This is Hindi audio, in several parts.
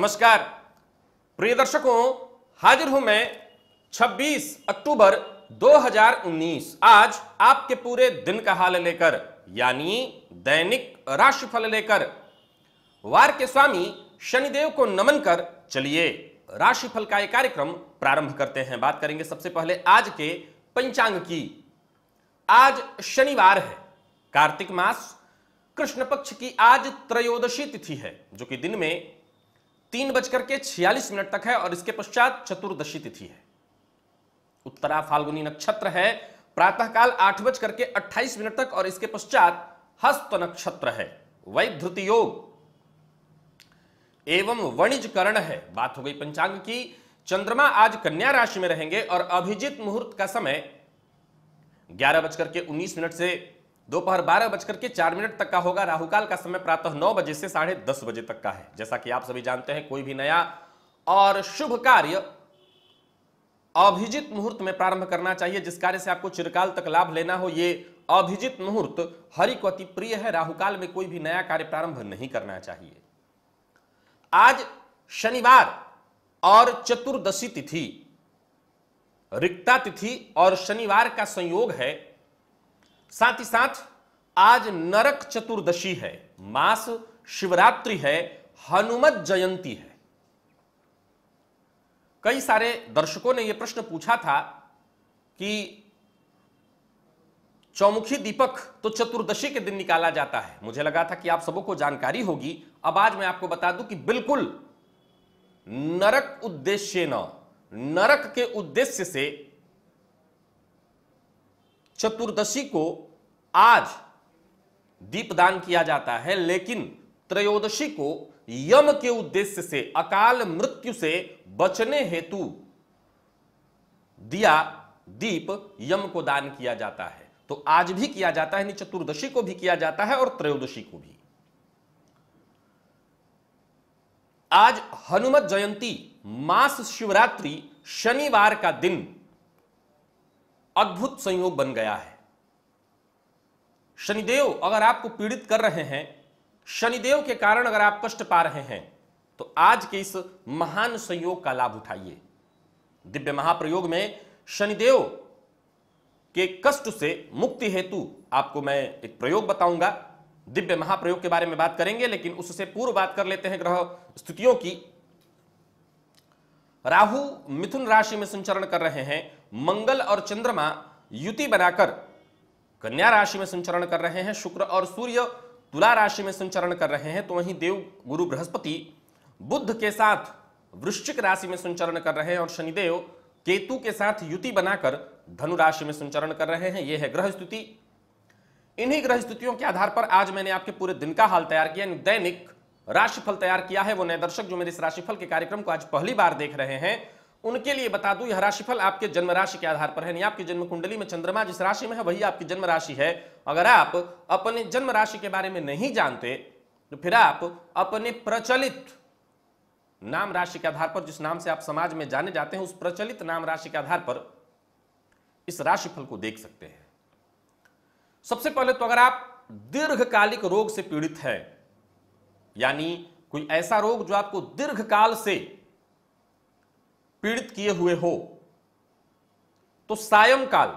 नमस्कार प्रिय दर्शकों हाजिर हूं मैं 26 अक्टूबर 2019 आज आपके पूरे दिन का हाल लेकर यानी दैनिक राशिफल लेकर वार के स्वामी शनिदेव को नमन कर चलिए राशिफल का एक कार्यक्रम प्रारंभ करते हैं बात करेंगे सबसे पहले आज के पंचांग की आज शनिवार है कार्तिक मास कृष्ण पक्ष की आज त्रयोदशी तिथि है जो कि दिन में तीन बजकर के छियालीस मिनट तक है और इसके पश्चात चतुर्दशी तिथि है उत्तरा फाल्गुनी नक्षत्र है प्रातःकाल आठ बजकर के अट्ठाईस मिनट तक और इसके पश्चात हस्त नक्षत्र है वैध्रुत योग एवं वणिज करण है बात हो गई पंचांग की चंद्रमा आज कन्या राशि में रहेंगे और अभिजित मुहूर्त का समय ग्यारह बजकर के उन्नीस मिनट से दोपहर बारह बजकर के चार मिनट तक का होगा राहुकाल का समय प्रातः नौ बजे से साढ़े दस बजे तक का है जैसा कि आप सभी जानते हैं कोई भी नया और शुभ कार्य अभिजित मुहूर्त में प्रारंभ करना चाहिए जिस कार्य से आपको चिरकाल तक लाभ लेना हो ये अभिजित मुहूर्त हरि को अति प्रिय है राहुकाल में कोई भी नया कार्य प्रारंभ नहीं करना चाहिए आज शनिवार और चतुर्दशी तिथि रिक्ता तिथि और शनिवार का संयोग है साथ ही साथ आज नरक चतुर्दशी है मास शिवरात्रि है हनुमत जयंती है कई सारे दर्शकों ने यह प्रश्न पूछा था कि चौमुखी दीपक तो चतुर्दशी के दिन निकाला जाता है मुझे लगा था कि आप सबों को जानकारी होगी अब आज मैं आपको बता दूं कि बिल्कुल नरक उद्देश्य न नरक के उद्देश्य से चतुर्दशी को आज दीपदान किया जाता है लेकिन त्रयोदशी को यम के उद्देश्य से अकाल मृत्यु से बचने हेतु दिया दीप यम को दान किया जाता है तो आज भी किया जाता है चतुर्दशी को भी किया जाता है और त्रयोदशी को भी आज हनुमत जयंती मास शिवरात्रि शनिवार का दिन अद्भुत संयोग बन गया है शनिदेव अगर आपको पीड़ित कर रहे हैं शनिदेव के कारण अगर आप कष्ट पा रहे हैं तो आज के इस महान संयोग का लाभ उठाइए दिव्य महाप्रयोग में शनिदेव के कष्ट से मुक्ति हेतु आपको मैं एक प्रयोग बताऊंगा दिव्य महाप्रयोग के बारे में बात करेंगे लेकिन उससे पूर्व बात कर लेते हैं ग्रह स्तुतियों की राहु मिथुन राशि में संचरण कर रहे हैं मंगल और चंद्रमा युति बनाकर कन्या राशि में संचरण कर रहे हैं शुक्र और सूर्य तुला राशि में संचरण कर रहे हैं तो वहीं देव गुरु बृहस्पति बुद्ध के साथ वृश्चिक राशि में संचरण कर रहे हैं और शनिदेव केतु के साथ युति बनाकर धनु राशि में संचरण कर रहे हैं यह है ग्रह स्थिति इन्हीं ग्रह स्थितियों के आधार पर आज मैंने आपके पूरे दिन का हाल तैयार किया दैनिक राशिफल तैयार किया है वो नए दर्शक जो मेरे इस राशिफल के कार्यक्रम को आज पहली बार देख रहे हैं उनके लिए बता दूं यह राशिफल आपके जन्म राशि के आधार पर है नहीं आपकी जन्म कुंडली में चंद्रमा जिस राशि में है वही आपकी जन्म राशि है अगर आप अपने जन्म राशि के बारे में नहीं जानते तो फिर आप अपने प्रचलित नाम राशि के आधार पर जिस नाम से आप समाज में जाने जाते हैं उस प्रचलित नाम राशि के आधार पर इस राशिफल को देख सकते हैं सबसे पहले तो अगर आप दीर्घकालिक रोग से पीड़ित हैं यानी कोई ऐसा रोग जो आपको दीर्घकाल से पीड़ित किए हुए हो तो सायंकाल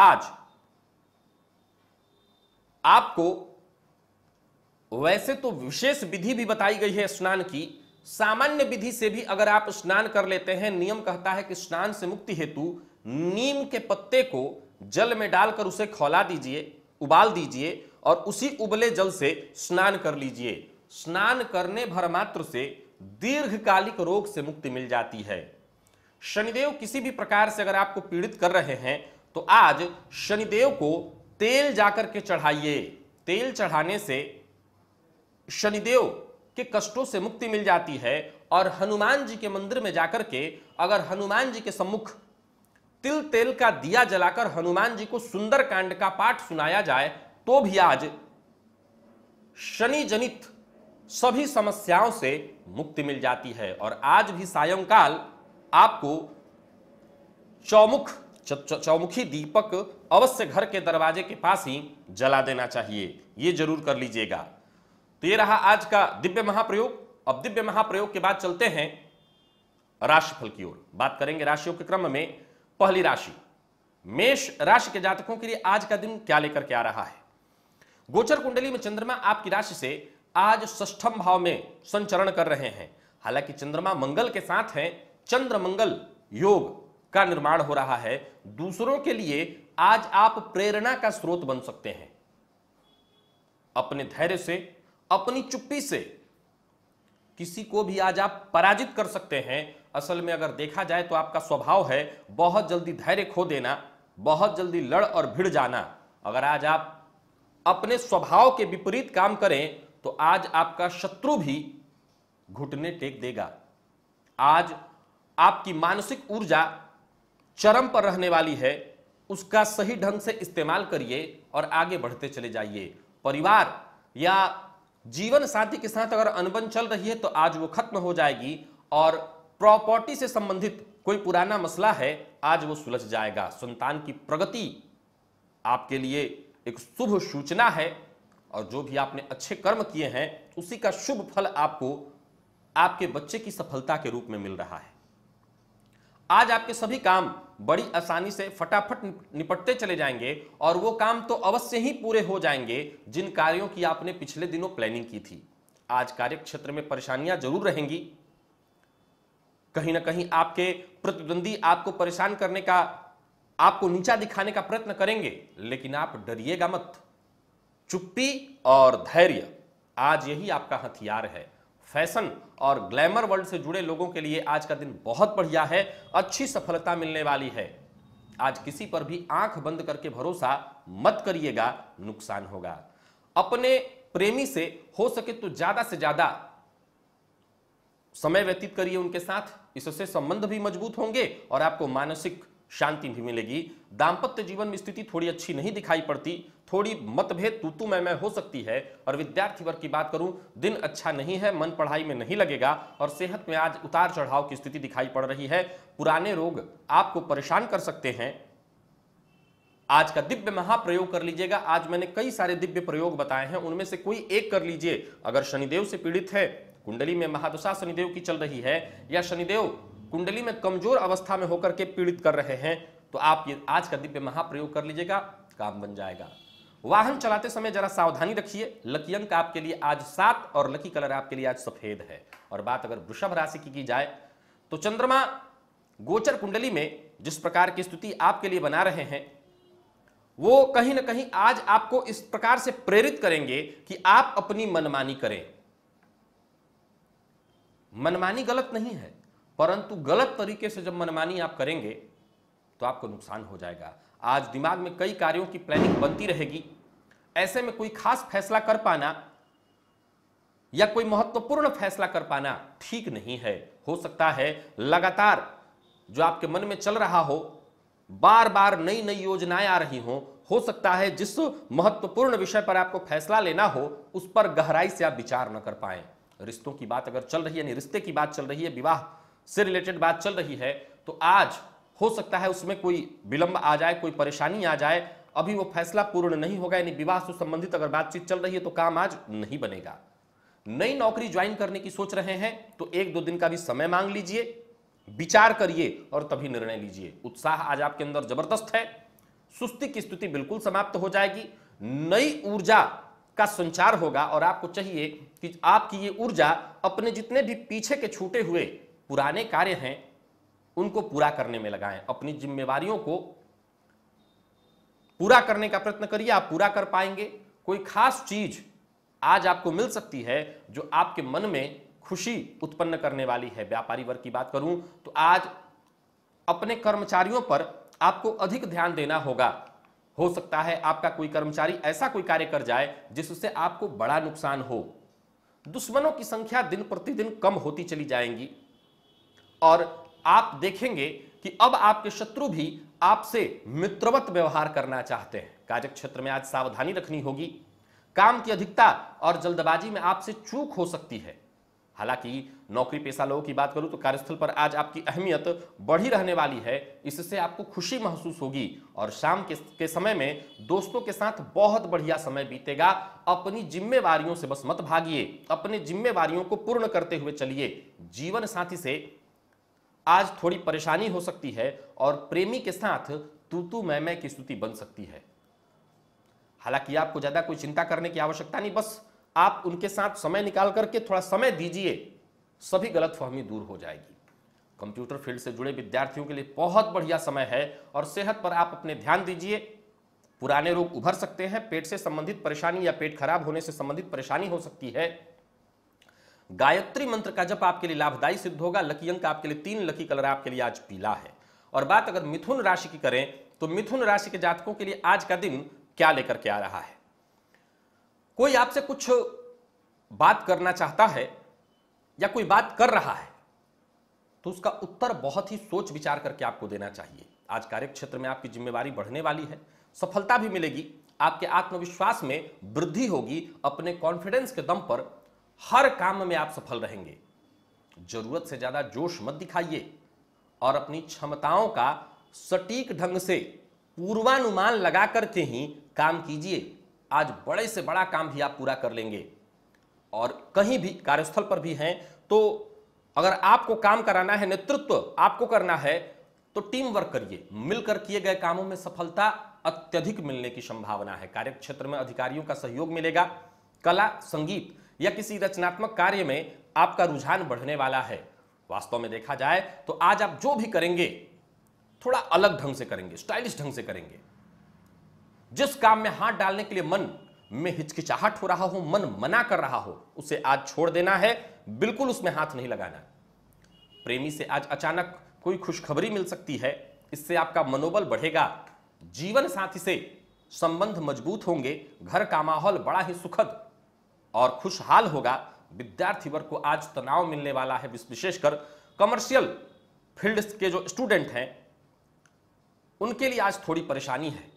आज आपको वैसे तो विशेष विधि भी बताई गई है स्नान की सामान्य विधि से भी अगर आप स्नान कर लेते हैं नियम कहता है कि स्नान से मुक्ति हेतु नीम के पत्ते को जल में डालकर उसे खौला दीजिए उबाल दीजिए और उसी उबले जल से स्नान कर लीजिए स्नान करने भर मात्र से दीर्घकालिक रोग से मुक्ति मिल जाती है शनिदेव किसी भी प्रकार से अगर आपको पीड़ित कर रहे हैं तो आज शनिदेव को तेल जाकर के चढ़ाइए तेल चढ़ाने से शनिदेव के कष्टों से मुक्ति मिल जाती है और हनुमान जी के मंदिर में जाकर के अगर हनुमान जी के सम्मुख तिल तेल का दिया जलाकर हनुमान जी को सुंदर कांड का पाठ सुनाया जाए तो भी आज शनि जनित सभी समस्याओं से मुक्ति मिल जाती है और आज भी सायंकाल आपको चौमुख चौमुखी दीपक अवश्य घर के दरवाजे के पास ही जला देना चाहिए ये जरूर कर लीजिएगा तो ये रहा आज का दिव्य महाप्रयोग अब दिव्य महाप्रयोग के बाद चलते हैं राशिफल की ओर बात करेंगे राशियों के क्रम में पहली राशि मेष राशि के जातकों के लिए आज का दिन क्या लेकर के आ रहा है गोचर कुंडली में चंद्रमा आपकी राशि से आज ष्ठम भाव में संचरण कर रहे हैं हालांकि चंद्रमा मंगल के साथ हैं चंद्रमंगल योग का निर्माण हो रहा है दूसरों के लिए आज आप प्रेरणा का स्रोत बन सकते हैं अपने धैर्य से अपनी चुप्पी से किसी को भी आज आप पराजित कर सकते हैं असल में अगर देखा जाए तो आपका स्वभाव है बहुत जल्दी धैर्य खो देना बहुत जल्दी लड़ और भिड़ जाना अगर आज आप अपने स्वभाव के विपरीत काम करें तो आज आपका शत्रु भी घुटने टेक देगा आज आपकी मानसिक ऊर्जा चरम पर रहने वाली है उसका सही ढंग से इस्तेमाल करिए और आगे बढ़ते चले जाइए परिवार या जीवन साथी के साथ अगर अनबन चल रही है तो आज वो खत्म हो जाएगी और प्रॉपर्टी से संबंधित कोई पुराना मसला है आज वो सुलझ जाएगा संतान की प्रगति आपके लिए एक शुभ सूचना है और जो भी आपने अच्छे कर्म किए हैं उसी का शुभ फल आपको आपके बच्चे की सफलता के रूप में मिल रहा है आज आपके सभी काम बड़ी आसानी से फटाफट निपटते चले जाएंगे और वो काम तो अवश्य ही पूरे हो जाएंगे जिन कार्यों की आपने पिछले दिनों प्लानिंग की थी आज कार्य क्षेत्र में परेशानियां जरूर रहेंगी कहीं ना कहीं आपके प्रतिद्वंदी आपको परेशान करने का आपको नीचा दिखाने का प्रयत्न करेंगे लेकिन आप डरिएगा मत चुप्पी और धैर्य आज यही आपका हथियार है फैशन और ग्लैमर वर्ल्ड से जुड़े लोगों के लिए आज का दिन बहुत बढ़िया है अच्छी सफलता मिलने वाली है आज किसी पर भी आंख बंद करके भरोसा मत करिएगा नुकसान होगा अपने प्रेमी से हो सके तो ज्यादा से ज्यादा समय व्यतीत करिए उनके साथ इससे संबंध भी मजबूत होंगे और आपको मानसिक शांति भी मिलेगी दाम्पत्य जीवन में स्थिति थोड़ी अच्छी नहीं दिखाई पड़ती थोड़ी मतभेद तू तू मैं मैं हो सकती है और विद्यार्थी वर्ग की बात करूं दिन अच्छा नहीं है मन पढ़ाई में नहीं लगेगा और सेहत में आज उतार चढ़ाव की स्थिति दिखाई पड़ रही है पुराने रोग आपको परेशान कर सकते हैं आज का दिव्य महाप्रयोग कर लीजिएगा आज मैंने कई सारे दिव्य प्रयोग बताए हैं उनमें से कोई एक कर लीजिए अगर शनिदेव से पीड़ित है कुंडली में महादशा शनिदेव की चल रही है या शनिदेव कुंडली में कमजोर अवस्था में होकर के पीड़ित कर रहे हैं तो आप ये आज का दिव्य महाप्रयोग कर लीजिएगा काम बन जाएगा वाहन चलाते समय जरा सावधानी रखिए लकी अंक आपके लिए आज सात और लकी कलर आपके लिए आज सफेद है और बात अगर वृषभ राशि की की जाए तो चंद्रमा गोचर कुंडली में जिस प्रकार की स्थिति आपके लिए बना रहे हैं वो कहीं ना कहीं आज आपको इस प्रकार से प्रेरित करेंगे कि आप अपनी मनमानी करें मनमानी गलत नहीं है परंतु गलत तरीके से जब मनमानी आप करेंगे तो आपको नुकसान हो जाएगा आज दिमाग में कई कार्यों की प्लानिंग बनती रहेगी ऐसे में कोई खास फैसला कर पाना या कोई महत्वपूर्ण फैसला कर पाना ठीक नहीं है हो सकता है लगातार जो आपके मन में चल रहा हो बार बार नई नई योजनाएं आ रही हो हो सकता है जिस महत्वपूर्ण विषय पर आपको फैसला लेना हो उस पर गहराई से आप विचार न कर पाए रिश्तों की बात अगर चल रही है यानी रिश्ते की बात चल रही है विवाह से रिलेटेड बात चल रही है तो आज हो सकता है उसमें कोई विलंब आ जाए कोई परेशानी आ जाए अभी वो फैसला पूर्ण नहीं होगा यानी विवाह से संबंधित अगर बातचीत चल रही है तो काम आज नहीं बनेगा नई नौकरी ज्वाइन करने की सोच रहे हैं तो एक दो दिन का भी समय मांग लीजिए विचार करिए और तभी निर्णय लीजिए उत्साह आज आपके अंदर जबरदस्त है सुस्ती की स्थिति बिल्कुल समाप्त हो जाएगी नई ऊर्जा का संचार होगा और आपको चाहिए कि आपकी ये ऊर्जा अपने जितने भी पीछे के छूटे हुए पुराने कार्य हैं उनको पूरा करने में लगाएं अपनी जिम्मेवारियों को पूरा करने का प्रयत्न करिए आप पूरा कर पाएंगे कोई खास चीज आज आपको मिल सकती है जो आपके मन में खुशी उत्पन्न करने वाली है व्यापारी वर्ग की बात करूं तो आज अपने कर्मचारियों पर आपको अधिक ध्यान देना होगा हो सकता है आपका कोई कर्मचारी ऐसा कोई कार्य कर जाए जिससे आपको बड़ा नुकसान हो दुश्मनों की संख्या दिन प्रतिदिन कम होती चली जाएंगी और आप देखेंगे कि अब आपके शत्रु भी आपसे मित्रवत व्यवहार करना चाहते हैं कार्यक क्षेत्र में आज सावधानी रखनी होगी काम की अधिकता और जल्दबाजी में आपसे चूक हो सकती है हालांकि नौकरी पेशा लोगों की बात करूं तो कार्यस्थल पर आज आपकी अहमियत बढ़ी रहने वाली है इससे आपको खुशी महसूस होगी और शाम के, के समय में दोस्तों के साथ बहुत बढ़िया समय बीतेगा अपनी जिम्मेवारियों से बस मत भागिए अपने जिम्मेवारियों को पूर्ण करते हुए चलिए जीवन साथी से आज थोड़ी परेशानी हो सकती है और प्रेमी के साथ तू तू मैं मैं की स्तुति बन सकती है हालांकि आपको ज्यादा कोई चिंता करने की आवश्यकता नहीं बस आप उनके साथ समय निकाल करके थोड़ा समय दीजिए सभी गलतफहमी दूर हो जाएगी कंप्यूटर फील्ड से जुड़े विद्यार्थियों के लिए बहुत बढ़िया समय है और सेहत पर आप अपने ध्यान दीजिए पुराने रोग उभर सकते हैं पेट से संबंधित परेशानी या पेट खराब होने से संबंधित परेशानी हो सकती है गायत्री मंत्र का जप आपके लिए लाभदायी सिद्ध होगा लकी अंक आपके लिए तीन लकी कलर आपके लिए आज पीला है और बात अगर मिथुन राशि की करें तो मिथुन राशि के जातकों के लिए आज का दिन क्या लेकर के आ रहा है कोई आपसे कुछ बात करना चाहता है या कोई बात कर रहा है तो उसका उत्तर बहुत ही सोच विचार करके आपको देना चाहिए आज कार्य क्षेत्र में आपकी जिम्मेवारी बढ़ने वाली है सफलता भी मिलेगी आपके आत्मविश्वास में वृद्धि होगी अपने कॉन्फिडेंस के दम पर हर काम में आप सफल रहेंगे जरूरत से ज्यादा जोश मत दिखाइए और अपनी क्षमताओं का सटीक ढंग से पूर्वानुमान लगा करके ही काम कीजिए आज बड़े से बड़ा काम भी आप पूरा कर लेंगे और कहीं भी कार्यस्थल पर भी हैं तो अगर आपको काम कराना है नेतृत्व आपको करना है तो टीम वर्क करिए मिलकर किए गए कामों में सफलता अत्यधिक मिलने की संभावना है कार्यक्षेत्र में अधिकारियों का सहयोग मिलेगा कला संगीत या किसी रचनात्मक कार्य में आपका रुझान बढ़ने वाला है वास्तव में देखा जाए तो आज आप जो भी करेंगे थोड़ा अलग ढंग से करेंगे स्टाइलिश ढंग से करेंगे जिस काम में हाथ डालने के लिए मन में हिचकिचाहट हो रहा हो मन मना कर रहा हो उसे आज छोड़ देना है बिल्कुल उसमें हाथ नहीं लगाना प्रेमी से आज अचानक कोई खुशखबरी मिल सकती है इससे आपका मनोबल बढ़ेगा जीवन साथी से संबंध मजबूत होंगे घर का माहौल बड़ा ही सुखद और खुशहाल होगा विद्यार्थी वर्ग को आज तनाव मिलने वाला है विशेषकर कमर्शियल फील्ड के जो स्टूडेंट हैं उनके लिए आज थोड़ी परेशानी है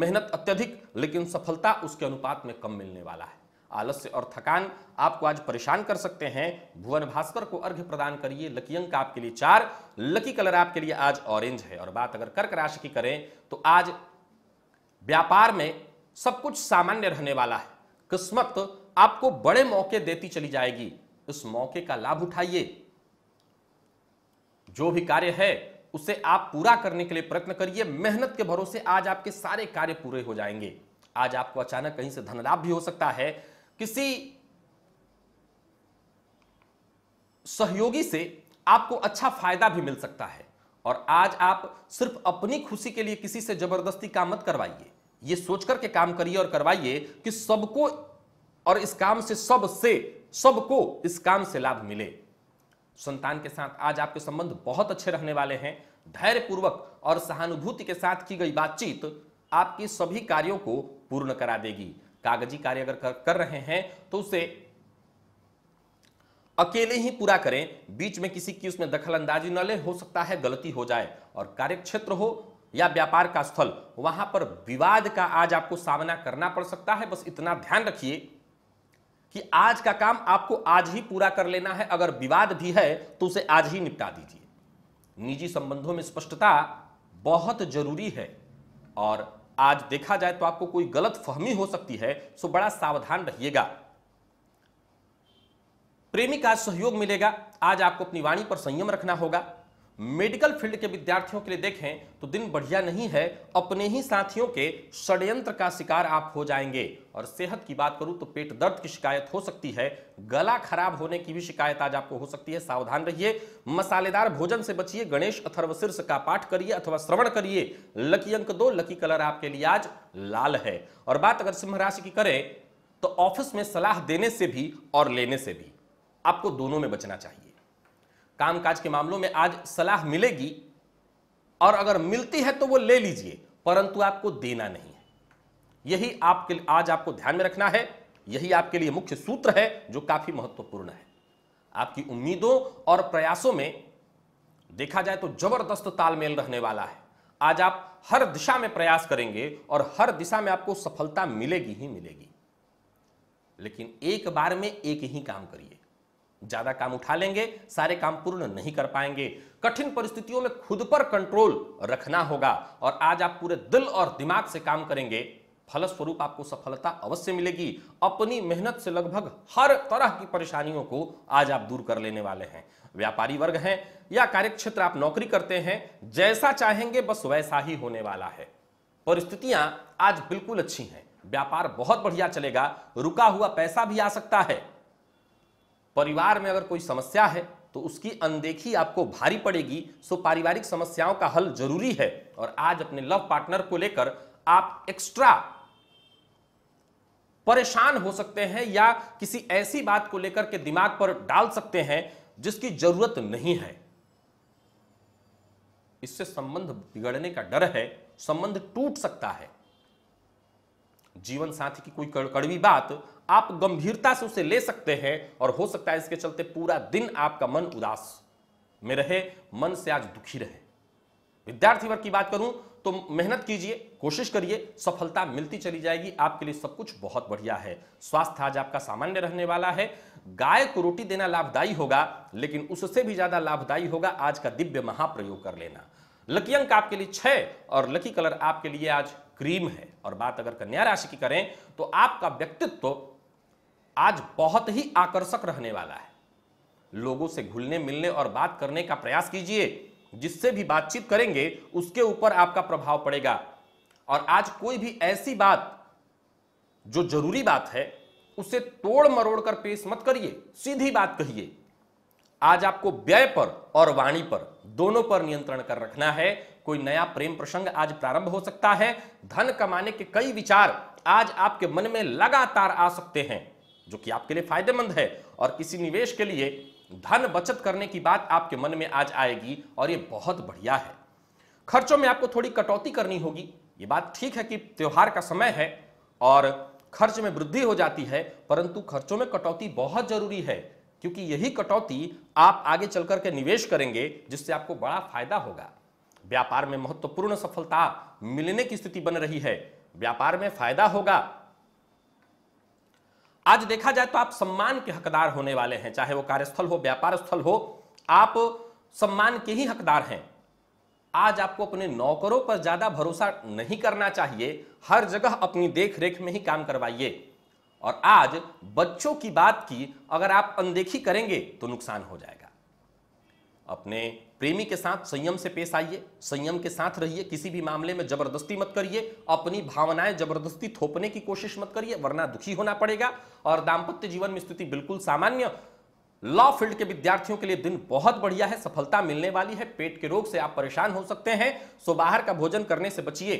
मेहनत अत्यधिक लेकिन सफलता उसके अनुपात में कम मिलने वाला है आलस्य और थकान आपको आज परेशान कर सकते हैं भुवन भास्कर को अर्घ्य प्रदान करिए लकी अंक आपके लिए चार लकी कलर आपके लिए आज ऑरेंज है और बात अगर कर्क राशि की करें तो आज व्यापार में सब कुछ सामान्य रहने वाला है किस्मत आपको बड़े मौके देती चली जाएगी उस मौके का लाभ उठाइए जो भी कार्य है उसे आप पूरा करने के लिए प्रयत्न करिए मेहनत के भरोसे आज आपके सारे कार्य पूरे हो जाएंगे आज आपको अचानक कहीं से धन लाभ भी हो सकता है किसी सहयोगी से आपको अच्छा फायदा भी मिल सकता है और आज आप सिर्फ अपनी खुशी के लिए किसी से जबरदस्ती काम मत करवाइए ये सोच करके काम करिए और करवाइए कि सबको और इस काम से सबसे सबको इस काम से लाभ मिले संतान के साथ आज आपके संबंध बहुत अच्छे रहने वाले हैं धैर्य पूर्वक और सहानुभूति के साथ की गई बातचीत आपके सभी कार्यों को पूर्ण करा देगी कागजी कार्य अगर कर, कर रहे हैं तो उसे अकेले ही पूरा करें बीच में किसी की उसमें दखल अंदाजी न ले हो सकता है गलती हो जाए और कार्यक्षेत्र हो या व्यापार का स्थल वहां पर विवाद का आज आपको सामना करना पड़ सकता है बस इतना ध्यान रखिए कि आज का काम आपको आज ही पूरा कर लेना है अगर विवाद भी है तो उसे आज ही निपटा दीजिए निजी संबंधों में स्पष्टता बहुत जरूरी है और आज देखा जाए तो आपको कोई गलत फहमी हो सकती है सो बड़ा सावधान रहिएगा प्रेमी का सहयोग मिलेगा आज आपको अपनी वाणी पर संयम रखना होगा मेडिकल फील्ड के विद्यार्थियों के लिए देखें तो दिन बढ़िया नहीं है अपने ही साथियों के षड्यंत्र का शिकार आप हो जाएंगे और सेहत की बात करूं तो पेट दर्द की शिकायत हो सकती है गला खराब होने की भी शिकायत आज आपको हो सकती है सावधान रहिए मसालेदार भोजन से बचिए गणेश अथर्व शीर्ष का पाठ करिए अथवा श्रवण करिए लकी अंक दो लकी कलर आपके लिए आज लाल है और बात अगर सिंह राशि की करें तो ऑफिस में सलाह देने से भी और लेने से भी आपको दोनों में बचना चाहिए कामकाज के मामलों में आज सलाह मिलेगी और अगर मिलती है तो वो ले लीजिए परंतु आपको देना नहीं है यही आपके आज आपको ध्यान में रखना है यही आपके लिए मुख्य सूत्र है जो काफी महत्वपूर्ण है आपकी उम्मीदों और प्रयासों में देखा जाए तो जबरदस्त तालमेल रहने वाला है आज आप हर दिशा में प्रयास करेंगे और हर दिशा में आपको सफलता मिलेगी ही मिलेगी लेकिन एक बार में एक ही काम करिए ज्यादा काम उठा लेंगे सारे काम पूर्ण नहीं कर पाएंगे कठिन परिस्थितियों में खुद पर कंट्रोल रखना होगा और आज आप पूरे दिल और दिमाग से काम करेंगे फलस्वरूप आपको सफलता अवश्य मिलेगी अपनी मेहनत से लगभग हर तरह की परेशानियों को आज आप दूर कर लेने वाले हैं व्यापारी वर्ग हैं या कार्यक्षेत्र आप नौकरी करते हैं जैसा चाहेंगे बस वैसा ही होने वाला है परिस्थितियां आज बिल्कुल अच्छी हैं व्यापार बहुत बढ़िया चलेगा रुका हुआ पैसा भी आ सकता है परिवार में अगर कोई समस्या है तो उसकी अनदेखी आपको भारी पड़ेगी सो पारिवारिक समस्याओं का हल जरूरी है और आज अपने लव पार्टनर को लेकर आप एक्स्ट्रा परेशान हो सकते हैं या किसी ऐसी बात को लेकर के दिमाग पर डाल सकते हैं जिसकी जरूरत नहीं है इससे संबंध बिगड़ने का डर है संबंध टूट सकता है जीवन साथी की कोई कड़वी बात आप गंभीरता से उसे ले सकते हैं और हो सकता है इसके चलते पूरा दिन आपका मन उदास में रहे मन से आज दुखी रहे विद्यार्थी वर्ग की बात करूं तो मेहनत कीजिए कोशिश करिए सफलता मिलती चली जाएगी आपके लिए सब कुछ बहुत बढ़िया है स्वास्थ्य आज आपका सामान्य रहने वाला है गाय को रोटी देना लाभदायी होगा लेकिन उससे भी ज्यादा लाभदायी होगा आज का दिव्य महाप्रयोग कर लेना लकी अंक आपके लिए छह और लकी कलर आपके लिए आज क्रीम है और बात अगर कन्या राशि की करें तो आपका व्यक्तित्व तो आज बहुत ही आकर्षक रहने वाला है लोगों से घुलने मिलने और बात करने का प्रयास कीजिए जिससे भी बातचीत करेंगे उसके ऊपर आपका प्रभाव पड़ेगा और आज कोई भी ऐसी बात जो जरूरी बात है उसे तोड़ मरोड़ कर पेश मत करिए सीधी बात कहिए आज आपको व्यय पर और वाणी पर दोनों पर नियंत्रण कर रखना है कोई नया प्रेम प्रसंग आज प्रारंभ हो सकता है धन कमाने के कई विचार आज आपके मन में लगातार आ सकते हैं जो कि आपके लिए फायदेमंद है और किसी निवेश के लिए धन बचत करने की बात आपके मन में आज आएगी और ये बहुत बढ़िया है खर्चों में आपको थोड़ी कटौती करनी होगी ये बात ठीक है कि त्यौहार का समय है और खर्च में वृद्धि हो जाती है परंतु खर्चों में कटौती बहुत जरूरी है क्योंकि यही कटौती आप आगे चल करके निवेश करेंगे जिससे आपको बड़ा फायदा होगा व्यापार में महत्वपूर्ण सफलता मिलने की स्थिति बन रही है व्यापार में फायदा होगा आज देखा जाए तो आप सम्मान के हकदार होने वाले हैं चाहे वो कार्यस्थल हो व्यापार स्थल हो आप सम्मान के ही हकदार हैं आज आपको अपने नौकरों पर ज्यादा भरोसा नहीं करना चाहिए हर जगह अपनी देखरेख में ही काम करवाइए और आज बच्चों की बात की अगर आप अनदेखी करेंगे तो नुकसान हो जाएगा अपने प्रेमी के साथ संयम से पेश आइए संयम के साथ रहिए किसी भी मामले में जबरदस्ती मत करिए अपनी भावनाएं जबरदस्ती थोपने की कोशिश मत करिए वरना दुखी होना पड़ेगा और दाम्पत्य जीवन में स्थिति बिल्कुल सामान्य लॉ फील्ड के विद्यार्थियों के लिए दिन बहुत बढ़िया है सफलता मिलने वाली है पेट के रोग से आप परेशान हो सकते हैं सो बाहर का भोजन करने से बचिए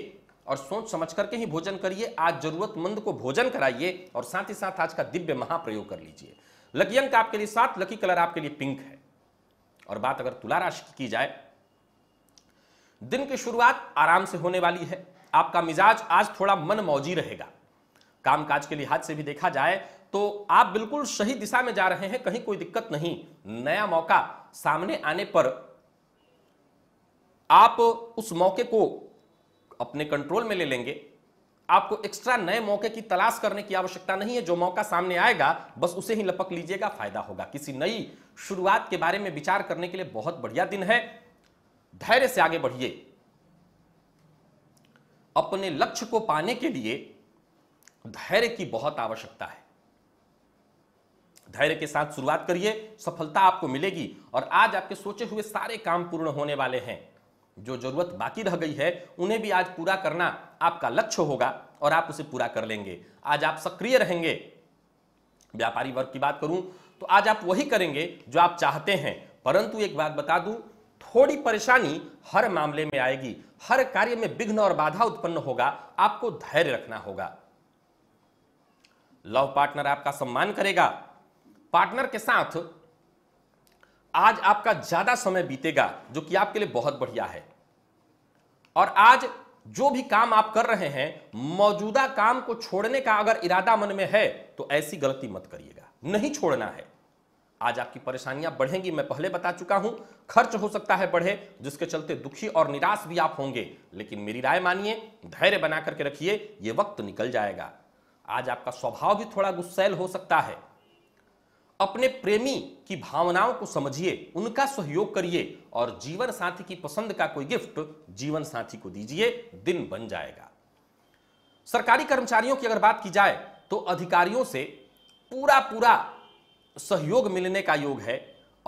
और सोच समझ करके ही भोजन करिए आज जरूरतमंद को भोजन कराइए और साथ ही साथ आज का दिव्य महाप्रयोग कर लीजिए लकी अंक आपके लिए सात लकी कलर आपके लिए पिंक है और बात अगर तुला राशि की की जाए दिन की शुरुआत आराम से होने वाली है आपका मिजाज आज थोड़ा मन मौजी रहेगा कामकाज के लिहाज से भी देखा जाए तो आप बिल्कुल सही दिशा में जा रहे हैं कहीं कोई दिक्कत नहीं नया मौका सामने आने पर आप उस मौके को अपने कंट्रोल में ले लेंगे आपको एक्स्ट्रा नए मौके की तलाश करने की आवश्यकता नहीं है जो मौका सामने आएगा बस उसे ही लपक लीजिएगा फायदा होगा किसी नई शुरुआत के बारे में विचार करने के लिए बहुत बढ़िया दिन है धैर्य से आगे बढ़िए अपने लक्ष्य को पाने के लिए धैर्य की बहुत आवश्यकता है धैर्य के साथ शुरुआत करिए सफलता आपको मिलेगी और आज आपके सोचे हुए सारे काम पूर्ण होने वाले हैं जो जरूरत बाकी रह गई है उन्हें भी आज पूरा करना आपका लक्ष्य होगा और आप उसे पूरा कर लेंगे आज आप सक्रिय रहेंगे व्यापारी वर्ग की बात करूं तो आज आप वही करेंगे जो आप चाहते हैं परंतु एक बात बता दूं थोड़ी परेशानी हर मामले में आएगी हर कार्य में विघ्न और बाधा उत्पन्न होगा आपको धैर्य रखना होगा लव पार्टनर आपका सम्मान करेगा पार्टनर के साथ आज आपका ज्यादा समय बीतेगा जो कि आपके लिए बहुत बढ़िया है और आज जो भी काम आप कर रहे हैं मौजूदा काम को छोड़ने का अगर इरादा मन में है तो ऐसी गलती मत करिएगा नहीं छोड़ना है आज आपकी परेशानियां बढ़ेंगी मैं पहले बता चुका हूं खर्च हो सकता है बढ़े जिसके चलते दुखी और निराश भी आप होंगे लेकिन मेरी राय मानिए धैर्य बना करके रखिए यह वक्त निकल जाएगा आज आपका स्वभाव भी थोड़ा गुस्सैल हो सकता है अपने प्रेमी की भावनाओं को समझिए उनका सहयोग करिए और जीवन साथी की पसंद का कोई गिफ्ट जीवन साथी को दीजिए दिन बन जाएगा सरकारी कर्मचारियों की अगर बात की जाए तो अधिकारियों से पूरा पूरा सहयोग मिलने का योग है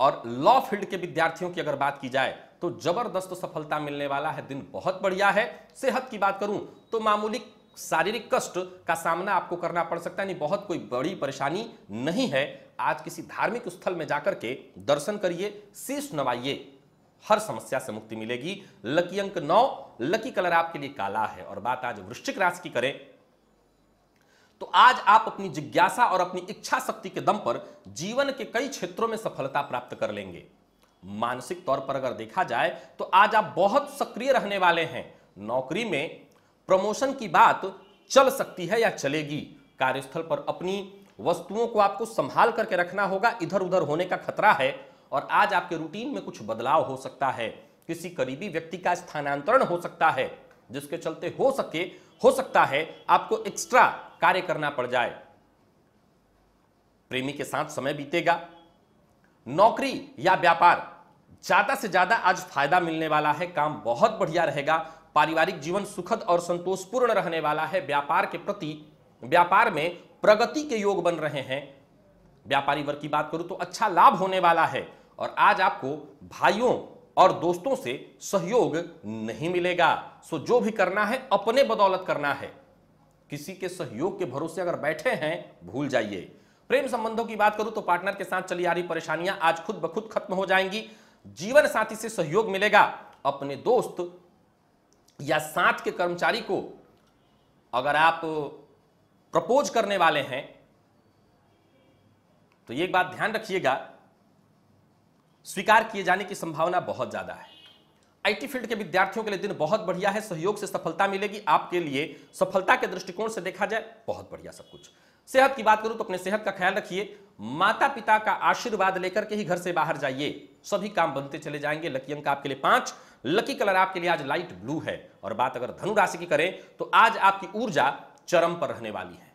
और लॉ फील्ड के विद्यार्थियों की अगर बात की जाए तो जबरदस्त सफलता मिलने वाला है दिन बहुत बढ़िया है सेहत की बात करूं तो मामूली शारीरिक कष्ट का सामना आपको करना पड़ सकता है नहीं बहुत कोई बड़ी परेशानी नहीं है आज किसी धार्मिक स्थल में जाकर के दर्शन करिए शीश नवाइए हर समस्या से मुक्ति मिलेगी लकी अंक नौ लकी कलर आपके लिए काला है और बात आज वृश्चिक राशि की करें तो आज आप अपनी जिज्ञासा और अपनी इच्छा शक्ति के दम पर जीवन के कई क्षेत्रों में सफलता प्राप्त कर लेंगे मानसिक तौर पर अगर देखा जाए तो आज आप बहुत सक्रिय रहने वाले हैं नौकरी में प्रमोशन की बात चल सकती है या चलेगी कार्यस्थल पर अपनी वस्तुओं को आपको संभाल करके रखना होगा इधर उधर होने का खतरा है और आज आपके रूटीन में कुछ बदलाव हो सकता है किसी करीबी व्यक्ति का स्थानांतरण हो सकता है जिसके चलते हो सके हो सकता है आपको एक्स्ट्रा कार्य करना पड़ जाए प्रेमी के साथ समय बीतेगा नौकरी या व्यापार ज्यादा से ज्यादा आज फायदा मिलने वाला है काम बहुत बढ़िया रहेगा पारिवारिक जीवन सुखद और संतोषपूर्ण रहने वाला है व्यापार के प्रति व्यापार में प्रगति के योग बन रहे हैं व्यापारी वर्ग की बात करूं तो अच्छा लाभ होने वाला है और आज आपको भाइयों और दोस्तों से सहयोग नहीं मिलेगा सो जो भी करना है अपने बदौलत करना है किसी के सहयोग के भरोसे अगर बैठे हैं भूल जाइए प्रेम संबंधों की बात करूं तो पार्टनर के साथ चली आ रही परेशानियां आज खुद ब खुद खत्म हो जाएंगी जीवन साथी से सहयोग मिलेगा अपने दोस्त या साथ के कर्मचारी को अगर आप प्रपोज करने वाले हैं तो ये एक बात ध्यान रखिएगा स्वीकार किए जाने की संभावना बहुत ज्यादा है आईटी फील्ड के विद्यार्थियों के लिए दिन बहुत बढ़िया है सहयोग से सफलता मिलेगी आपके लिए सफलता के दृष्टिकोण से देखा जाए बहुत बढ़िया सब कुछ सेहत की बात करूं तो अपने सेहत का ख्याल रखिए माता पिता का आशीर्वाद लेकर के ही घर से बाहर जाइए सभी काम बनते चले जाएंगे लकी अंक आपके लिए पांच लकी कलर आपके लिए आज लाइट ब्लू है और बात अगर धनु राशि की करें तो आज आपकी ऊर्जा चरम पर रहने वाली है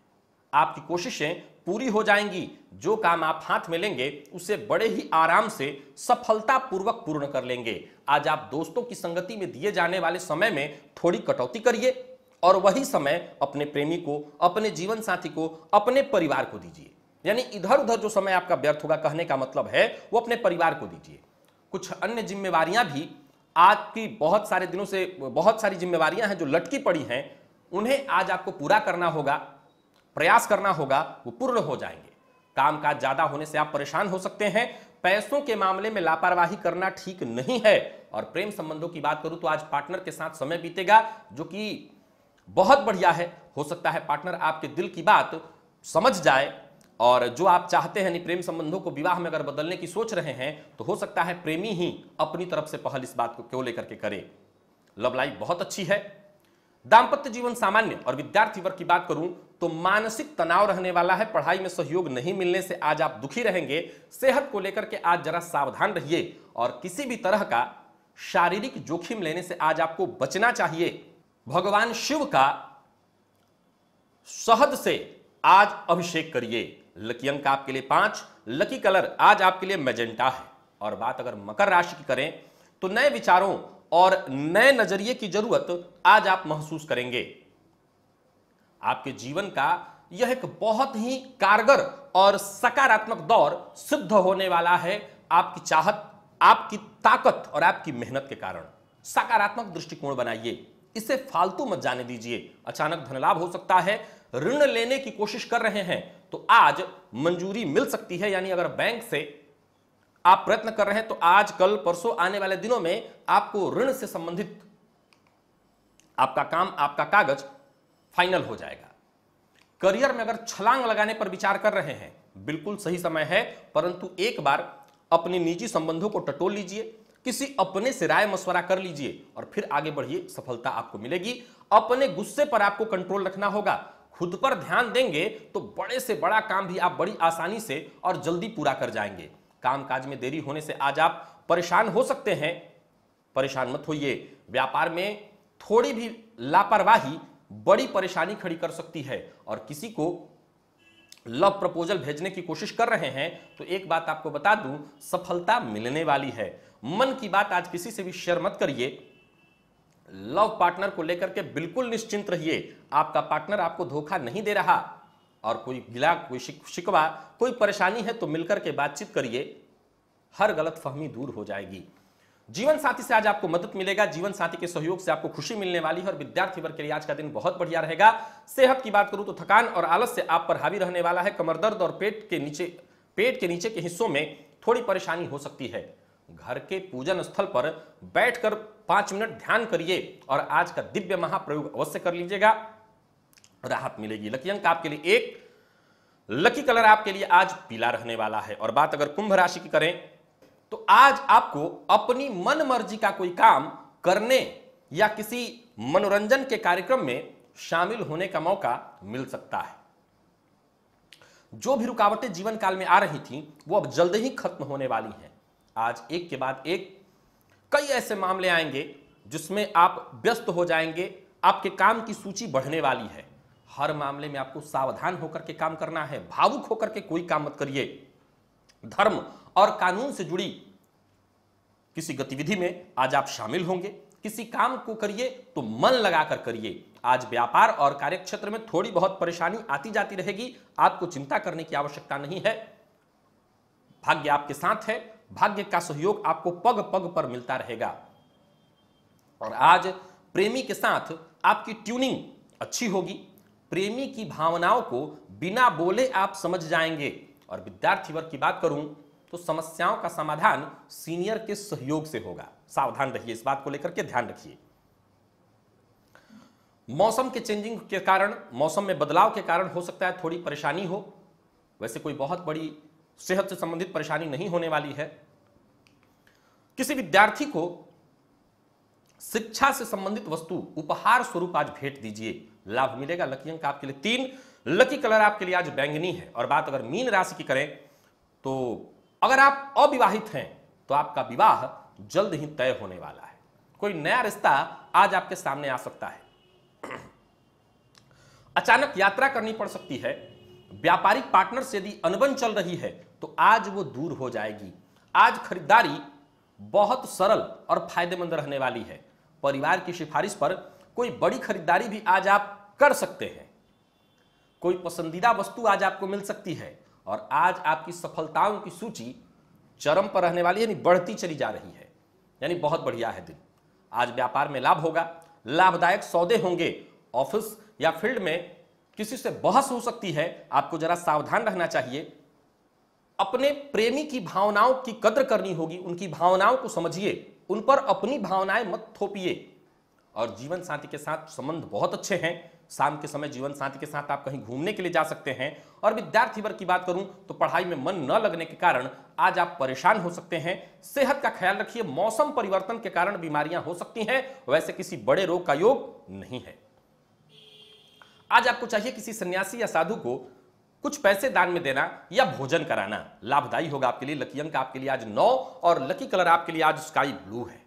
आपकी कोशिशें पूरी हो जाएंगी जो काम आप हाथ में लेंगे उसे बड़े ही आराम से सफलतापूर्वक पूर्ण कर लेंगे आज आप दोस्तों की संगति में दिए जाने वाले समय में थोड़ी कटौती करिए और वही समय अपने प्रेमी को अपने जीवन साथी को अपने परिवार को दीजिए यानी इधर उधर जो समय आपका व्यर्थ होगा कहने का मतलब है वो अपने परिवार को दीजिए कुछ अन्य जिम्मेवारियां भी आपकी बहुत सारे दिनों से बहुत सारी जिम्मेवारियां हैं जो लटकी पड़ी हैं उन्हें आज आपको पूरा करना होगा प्रयास करना होगा वो पूर्ण हो जाएंगे काम काज ज्यादा होने से आप परेशान हो सकते हैं पैसों के मामले में लापरवाही करना ठीक नहीं है और प्रेम संबंधों की बात करूं तो आज पार्टनर के साथ समय बीतेगा जो कि बहुत बढ़िया है हो सकता है पार्टनर आपके दिल की बात समझ जाए और जो आप चाहते हैं प्रेम संबंधों को विवाह में अगर बदलने की सोच रहे हैं तो हो सकता है प्रेमी ही अपनी तरफ से पहल इस बात को क्यों लेकर के करे लव लाइफ बहुत अच्छी है दाम्पत्य जीवन सामान्य और विद्यार्थी वर्ग की बात करूं तो मानसिक तनाव रहने वाला है पढ़ाई में सहयोग नहीं मिलने से आज आप दुखी रहेंगे सेहत को लेकर के आज जरा सावधान रहिए और किसी भी तरह का शारीरिक जोखिम लेने से आज आपको बचना चाहिए भगवान शिव का शहद से आज अभिषेक करिए लकी अंक आपके लिए पांच लकी कलर आज आपके लिए मेजेंटा है और बात अगर मकर राशि की करें तो नए विचारों और नए नजरिए की जरूरत आज आप महसूस करेंगे आपके जीवन का यह एक बहुत ही कारगर और सकारात्मक दौर सिद्ध होने वाला है आपकी चाहत आपकी ताकत और आपकी मेहनत के कारण सकारात्मक दृष्टिकोण बनाइए इसे फालतू मत जाने दीजिए अचानक धनलाभ हो सकता है ऋण लेने की कोशिश कर रहे हैं तो आज मंजूरी मिल सकती है यानी अगर बैंक से आप प्रयत्न कर रहे हैं तो आज कल परसों आने वाले दिनों में आपको ऋण से संबंधित आपका काम आपका कागज फाइनल हो जाएगा करियर में अगर छलांग लगाने पर विचार कर रहे हैं बिल्कुल सही समय है परंतु एक बार अपने निजी संबंधों को टटोल लीजिए किसी अपने से राय मशवरा कर लीजिए और फिर आगे बढ़िए सफलता आपको मिलेगी अपने गुस्से पर आपको कंट्रोल रखना होगा खुद पर ध्यान देंगे तो बड़े से बड़ा काम भी आप बड़ी आसानी से और जल्दी पूरा कर जाएंगे कामकाज में देरी होने से आज आप परेशान हो सकते हैं परेशान मत होइए व्यापार में थोड़ी भी लापरवाही बड़ी परेशानी खड़ी कर सकती है और किसी को लव प्रपोजल भेजने की कोशिश कर रहे हैं तो एक बात आपको बता दूं सफलता मिलने वाली है मन की बात आज किसी से भी शेयर मत करिए लव पार्टनर को लेकर के बिल्कुल निश्चिंत रहिए आपका पार्टनर आपको धोखा नहीं दे रहा और कोई गिला कोई शिकवा कोई परेशानी है तो मिलकर के बातचीत करिए हर गलत फहमी दूर हो जाएगी जीवन साथी से आज आपको मदद मिलेगा जीवन साथी के सहयोग से आपको खुशी मिलने वाली है और विद्यार्थी वर्ग के लिए आज का दिन बहुत बढ़िया रहेगा सेहत की बात करूं तो थकान और आलस से आप पर हावी रहने वाला है कमर दर्द और पेट के नीचे पेट के नीचे के हिस्सों में थोड़ी परेशानी हो सकती है घर के पूजन स्थल पर बैठकर पांच मिनट ध्यान करिए और आज का दिव्य महाप्रयोग अवश्य कर लीजिएगा राहत मिलेगी लकी अंक आपके लिए एक लकी कलर आपके लिए आज पीला रहने वाला है और बात अगर कुंभ राशि की करें तो आज आपको अपनी मन मर्जी का कोई काम करने या किसी मनोरंजन के कार्यक्रम में शामिल होने का मौका मिल सकता है जो भी रुकावटें जीवन काल में आ रही थी वो अब जल्द ही खत्म होने वाली हैं आज एक के बाद एक कई ऐसे मामले आएंगे जिसमें आप व्यस्त हो जाएंगे आपके काम की सूची बढ़ने वाली है हर मामले में आपको सावधान होकर के काम करना है भावुक होकर के कोई काम मत करिए धर्म और कानून से जुड़ी किसी गतिविधि में आज आप शामिल होंगे किसी काम को करिए तो मन लगाकर करिए आज व्यापार और कार्यक्षेत्र में थोड़ी बहुत परेशानी आती जाती रहेगी आपको चिंता करने की आवश्यकता नहीं है भाग्य आपके साथ है भाग्य का सहयोग आपको पग पग पर मिलता रहेगा और आज प्रेमी के साथ आपकी ट्यूनिंग अच्छी होगी प्रेमी की भावनाओं को बिना बोले आप समझ जाएंगे और विद्यार्थी वर्ग की बात करूं तो समस्याओं का समाधान सीनियर के सहयोग से होगा सावधान रहिए इस बात को लेकर के ध्यान रखिए मौसम के चेंजिंग के कारण मौसम में बदलाव के कारण हो सकता है थोड़ी परेशानी हो वैसे कोई बहुत बड़ी सेहत से संबंधित परेशानी नहीं होने वाली है किसी विद्यार्थी को शिक्षा से संबंधित वस्तु उपहार स्वरूप आज भेंट दीजिए लाभ मिलेगा लकी अंक आपके लिए तीन लकी कलर आपके लिए आज बैंगनी है और बात अगर मीन राशि की करें तो अगर आप अविवाहित हैं तो आपका विवाह जल्द ही तय होने वाला है कोई नया रिश्ता आज आपके सामने आ सकता है अचानक यात्रा करनी पड़ सकती है व्यापारिक पार्टनर से यदि अनबन चल रही है तो आज वो दूर हो जाएगी आज खरीदारी बहुत सरल और फायदेमंद रहने वाली है परिवार की सिफारिश पर कोई बड़ी खरीदारी भी आज आप कर सकते हैं कोई पसंदीदा वस्तु आज आपको मिल सकती है और आज आपकी सफलताओं की सूची चरम पर रहने वाली यानी बढ़ती चली जा रही है यानी बहुत बढ़िया है दिन आज व्यापार में लाभ होगा लाभदायक सौदे होंगे ऑफिस या फील्ड में किसी से बहस हो सकती है आपको जरा सावधान रहना चाहिए अपने प्रेमी की भावनाओं की कद्र करनी होगी उनकी भावनाओं को समझिए उन पर अपनी भावनाएं मत थोपिए और जीवन साथी के साथ संबंध बहुत अच्छे हैं शाम के समय जीवन साथी के साथ आप कहीं घूमने के लिए जा सकते हैं और विद्यार्थी वर्ग की बात करूं तो पढ़ाई में मन न लगने के कारण आज आप परेशान हो सकते हैं सेहत का ख्याल रखिए मौसम परिवर्तन के कारण बीमारियां हो सकती हैं वैसे किसी बड़े रोग का योग नहीं है आज आपको चाहिए किसी सन्यासी या साधु को कुछ पैसे दान में देना या भोजन कराना लाभदायी होगा आपके लिए लकी अंक आपके लिए आज नौ और लकी कलर आपके लिए आज स्काई ब्लू है